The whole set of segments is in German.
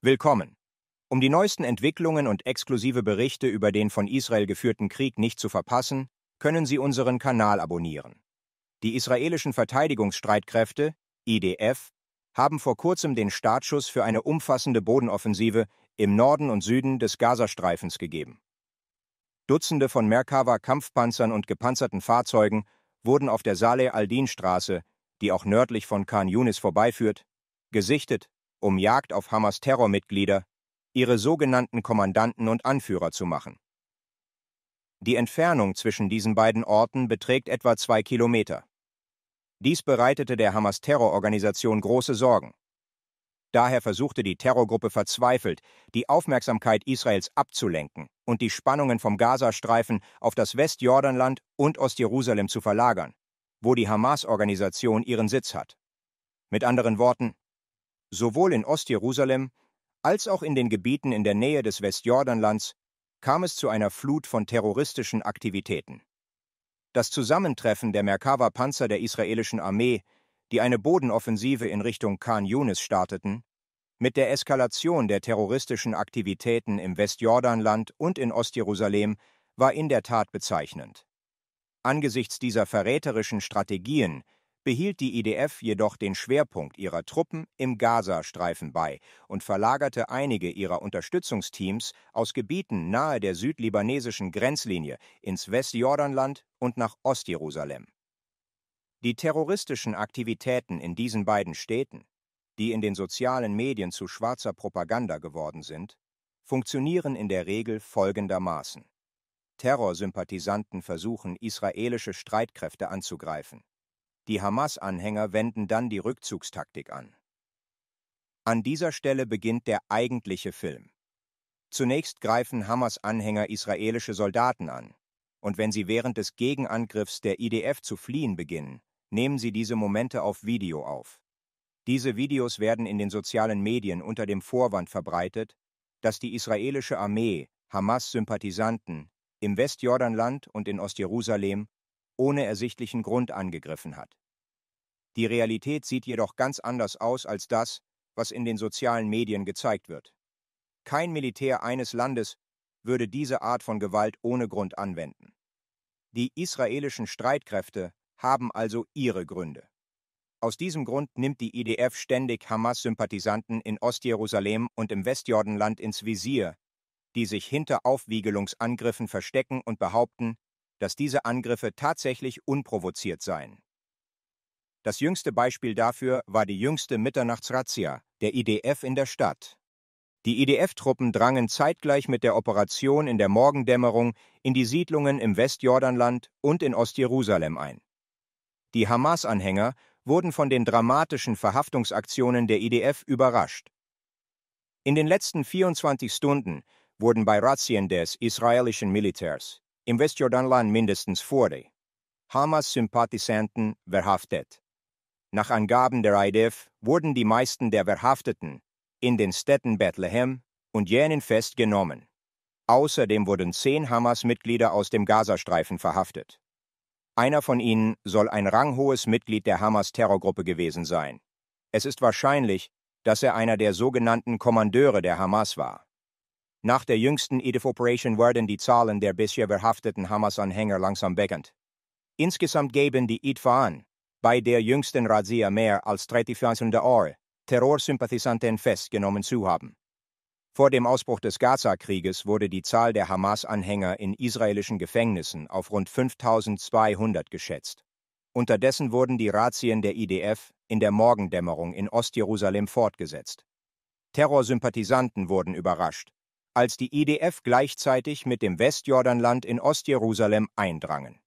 Willkommen! Um die neuesten Entwicklungen und exklusive Berichte über den von Israel geführten Krieg nicht zu verpassen, können Sie unseren Kanal abonnieren. Die israelischen Verteidigungsstreitkräfte, IDF, haben vor kurzem den Startschuss für eine umfassende Bodenoffensive im Norden und Süden des Gazastreifens gegeben. Dutzende von Merkava-Kampfpanzern und gepanzerten Fahrzeugen wurden auf der Saleh aldin straße die auch nördlich von Khan Yunis vorbeiführt, gesichtet um Jagd auf Hamas Terrormitglieder, ihre sogenannten Kommandanten und Anführer zu machen. Die Entfernung zwischen diesen beiden Orten beträgt etwa zwei Kilometer. Dies bereitete der Hamas-Terrororganisation große Sorgen. Daher versuchte die Terrorgruppe verzweifelt, die Aufmerksamkeit Israels abzulenken und die Spannungen vom Gazastreifen auf das Westjordanland und Ostjerusalem zu verlagern, wo die Hamas-Organisation ihren Sitz hat. Mit anderen Worten, Sowohl in Ostjerusalem als auch in den Gebieten in der Nähe des Westjordanlands kam es zu einer Flut von terroristischen Aktivitäten. Das Zusammentreffen der Merkava-Panzer der israelischen Armee, die eine Bodenoffensive in Richtung Khan Yunis starteten, mit der Eskalation der terroristischen Aktivitäten im Westjordanland und in Ostjerusalem war in der Tat bezeichnend. Angesichts dieser verräterischen Strategien, behielt die IDF e jedoch den Schwerpunkt ihrer Truppen im Gazastreifen bei und verlagerte einige ihrer Unterstützungsteams aus Gebieten nahe der südlibanesischen Grenzlinie ins Westjordanland und nach Ostjerusalem. Die terroristischen Aktivitäten in diesen beiden Städten, die in den sozialen Medien zu schwarzer Propaganda geworden sind, funktionieren in der Regel folgendermaßen. Terrorsympathisanten versuchen, israelische Streitkräfte anzugreifen die Hamas-Anhänger wenden dann die Rückzugstaktik an. An dieser Stelle beginnt der eigentliche Film. Zunächst greifen Hamas-Anhänger israelische Soldaten an, und wenn sie während des Gegenangriffs der IDF zu fliehen beginnen, nehmen sie diese Momente auf Video auf. Diese Videos werden in den sozialen Medien unter dem Vorwand verbreitet, dass die israelische Armee Hamas-Sympathisanten im Westjordanland und in Ostjerusalem ohne ersichtlichen Grund angegriffen hat. Die Realität sieht jedoch ganz anders aus als das, was in den sozialen Medien gezeigt wird. Kein Militär eines Landes würde diese Art von Gewalt ohne Grund anwenden. Die israelischen Streitkräfte haben also ihre Gründe. Aus diesem Grund nimmt die IDF ständig Hamas-Sympathisanten in Ostjerusalem und im Westjordanland ins Visier, die sich hinter Aufwiegelungsangriffen verstecken und behaupten, dass diese Angriffe tatsächlich unprovoziert seien. Das jüngste Beispiel dafür war die jüngste Mitternachtsrazzia der IDF e in der Stadt. Die IDF-Truppen e drangen zeitgleich mit der Operation in der Morgendämmerung in die Siedlungen im Westjordanland und in Ostjerusalem ein. Die Hamas-Anhänger wurden von den dramatischen Verhaftungsaktionen der IDF e überrascht. In den letzten 24 Stunden wurden bei Razzien des israelischen Militärs im Westjordanland mindestens 40 Hamas-Sympathisanten verhaftet. Nach Angaben der IDF wurden die meisten der Verhafteten in den Städten Bethlehem und Jänen festgenommen. Außerdem wurden zehn Hamas-Mitglieder aus dem Gazastreifen verhaftet. Einer von ihnen soll ein ranghohes Mitglied der Hamas-Terrorgruppe gewesen sein. Es ist wahrscheinlich, dass er einer der sogenannten Kommandeure der Hamas war. Nach der jüngsten Edith Operation werden die Zahlen der bisher verhafteten Hamas-Anhänger langsam beckend. Insgesamt geben die IDFA an, bei der jüngsten Razzia mehr als 3500 Euro Terrorsympathisanten festgenommen zu haben. Vor dem Ausbruch des Gaza-Krieges wurde die Zahl der Hamas-Anhänger in israelischen Gefängnissen auf rund 5200 geschätzt. Unterdessen wurden die Razzien der IDF in der Morgendämmerung in Ostjerusalem fortgesetzt. Terrorsympathisanten wurden überrascht, als die IDF gleichzeitig mit dem Westjordanland in Ostjerusalem eindrangen.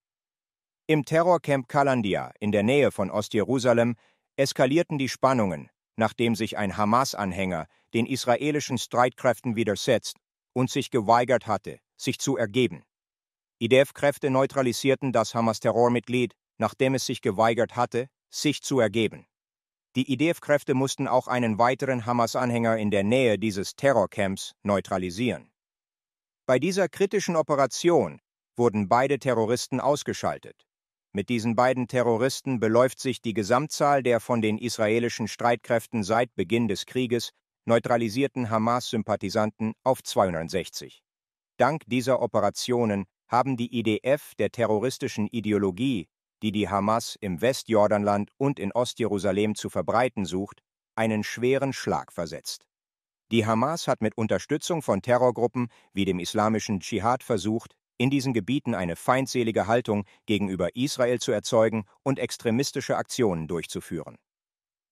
Im Terrorcamp Kalandia in der Nähe von Ostjerusalem eskalierten die Spannungen, nachdem sich ein Hamas-Anhänger den israelischen Streitkräften widersetzt und sich geweigert hatte, sich zu ergeben. IDF-Kräfte neutralisierten das Hamas-Terrormitglied, nachdem es sich geweigert hatte, sich zu ergeben. Die IDF-Kräfte mussten auch einen weiteren Hamas-Anhänger in der Nähe dieses Terrorcamps neutralisieren. Bei dieser kritischen Operation wurden beide Terroristen ausgeschaltet. Mit diesen beiden Terroristen beläuft sich die Gesamtzahl der von den israelischen Streitkräften seit Beginn des Krieges neutralisierten Hamas-Sympathisanten auf 260. Dank dieser Operationen haben die IDF der terroristischen Ideologie, die die Hamas im Westjordanland und in Ostjerusalem zu verbreiten sucht, einen schweren Schlag versetzt. Die Hamas hat mit Unterstützung von Terrorgruppen wie dem islamischen Dschihad versucht, in diesen Gebieten eine feindselige Haltung gegenüber Israel zu erzeugen und extremistische Aktionen durchzuführen.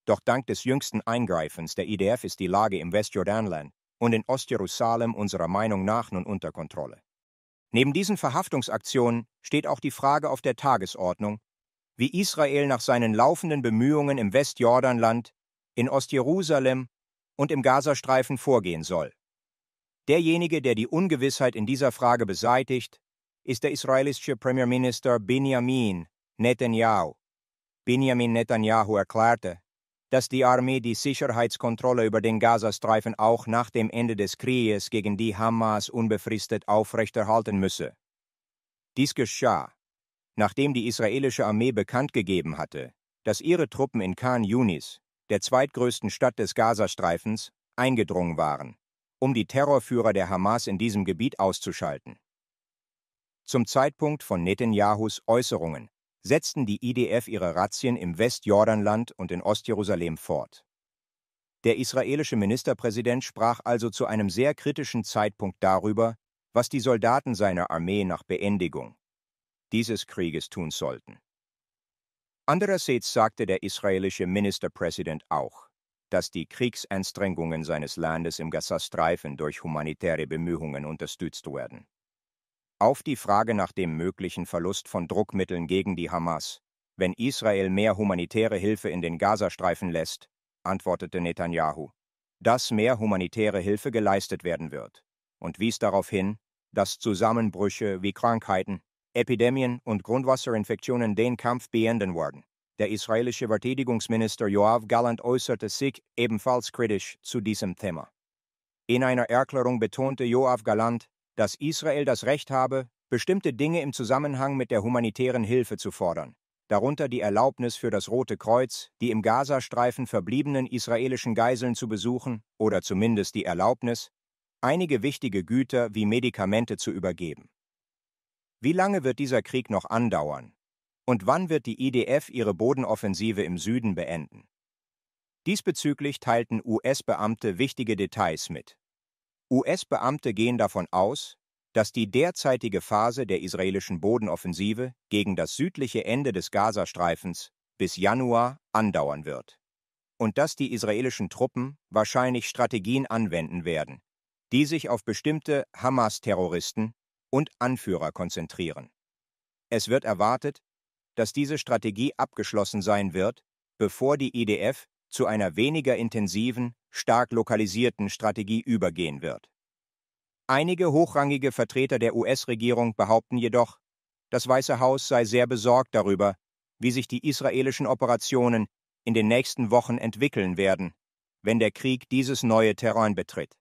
Doch dank des jüngsten Eingreifens der IDF ist die Lage im Westjordanland und in Ostjerusalem unserer Meinung nach nun unter Kontrolle. Neben diesen Verhaftungsaktionen steht auch die Frage auf der Tagesordnung, wie Israel nach seinen laufenden Bemühungen im Westjordanland, in Ostjerusalem und im Gazastreifen vorgehen soll. Derjenige, der die Ungewissheit in dieser Frage beseitigt, ist der israelische Premierminister Benjamin Netanyahu. Benjamin Netanyahu erklärte, dass die Armee die Sicherheitskontrolle über den Gazastreifen auch nach dem Ende des Krieges gegen die Hamas unbefristet aufrechterhalten müsse. Dies geschah, nachdem die israelische Armee bekannt gegeben hatte, dass ihre Truppen in Khan Yunis, der zweitgrößten Stadt des Gazastreifens, eingedrungen waren um die Terrorführer der Hamas in diesem Gebiet auszuschalten. Zum Zeitpunkt von Netanyahus Äußerungen setzten die IDF ihre Razzien im Westjordanland und in Ostjerusalem fort. Der israelische Ministerpräsident sprach also zu einem sehr kritischen Zeitpunkt darüber, was die Soldaten seiner Armee nach Beendigung dieses Krieges tun sollten. Andererseits sagte der israelische Ministerpräsident auch, dass die Kriegsanstrengungen seines Landes im Gazastreifen durch humanitäre Bemühungen unterstützt werden. Auf die Frage nach dem möglichen Verlust von Druckmitteln gegen die Hamas, wenn Israel mehr humanitäre Hilfe in den Gazastreifen lässt, antwortete Netanyahu, dass mehr humanitäre Hilfe geleistet werden wird und wies darauf hin, dass Zusammenbrüche wie Krankheiten, Epidemien und Grundwasserinfektionen den Kampf beenden werden. Der israelische Verteidigungsminister Joav Gallant äußerte sich ebenfalls kritisch zu diesem Thema. In einer Erklärung betonte Joav Gallant, dass Israel das Recht habe, bestimmte Dinge im Zusammenhang mit der humanitären Hilfe zu fordern, darunter die Erlaubnis für das Rote Kreuz, die im Gazastreifen verbliebenen israelischen Geiseln zu besuchen oder zumindest die Erlaubnis, einige wichtige Güter wie Medikamente zu übergeben. Wie lange wird dieser Krieg noch andauern und wann wird die IDF e ihre Bodenoffensive im Süden beenden? Diesbezüglich teilten US-Beamte wichtige Details mit. US-Beamte gehen davon aus, dass die derzeitige Phase der israelischen Bodenoffensive gegen das südliche Ende des Gazastreifens bis Januar andauern wird und dass die israelischen Truppen wahrscheinlich Strategien anwenden werden, die sich auf bestimmte Hamas-Terroristen und Anführer konzentrieren. Es wird erwartet, dass diese Strategie abgeschlossen sein wird, bevor die IDF e zu einer weniger intensiven, stark lokalisierten Strategie übergehen wird. Einige hochrangige Vertreter der US-Regierung behaupten jedoch, das Weiße Haus sei sehr besorgt darüber, wie sich die israelischen Operationen in den nächsten Wochen entwickeln werden, wenn der Krieg dieses neue Terrain betritt.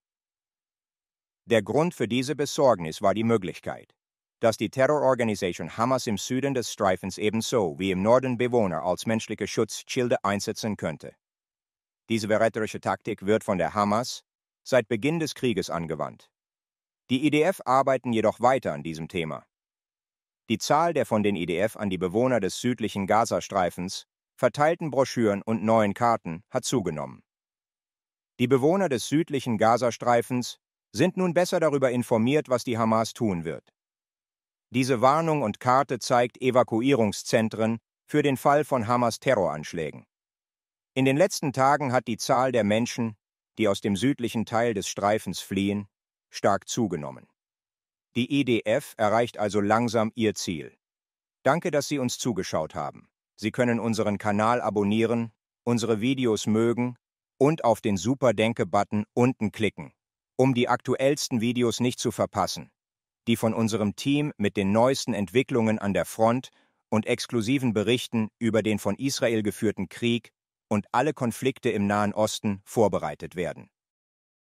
Der Grund für diese Besorgnis war die Möglichkeit, dass die Terrororganisation Hamas im Süden des Streifens ebenso wie im Norden Bewohner als menschliche Schutzschilde einsetzen könnte. Diese verräterische Taktik wird von der Hamas seit Beginn des Krieges angewandt. Die IDF e arbeiten jedoch weiter an diesem Thema. Die Zahl der von den IDF e an die Bewohner des südlichen Gazastreifens verteilten Broschüren und neuen Karten hat zugenommen. Die Bewohner des südlichen Gazastreifens sind nun besser darüber informiert, was die Hamas tun wird. Diese Warnung und Karte zeigt Evakuierungszentren für den Fall von Hamas Terroranschlägen. In den letzten Tagen hat die Zahl der Menschen, die aus dem südlichen Teil des Streifens fliehen, stark zugenommen. Die IDF e erreicht also langsam ihr Ziel. Danke, dass Sie uns zugeschaut haben. Sie können unseren Kanal abonnieren, unsere Videos mögen und auf den Superdenke-Button unten klicken, um die aktuellsten Videos nicht zu verpassen die von unserem Team mit den neuesten Entwicklungen an der Front und exklusiven Berichten über den von Israel geführten Krieg und alle Konflikte im Nahen Osten vorbereitet werden.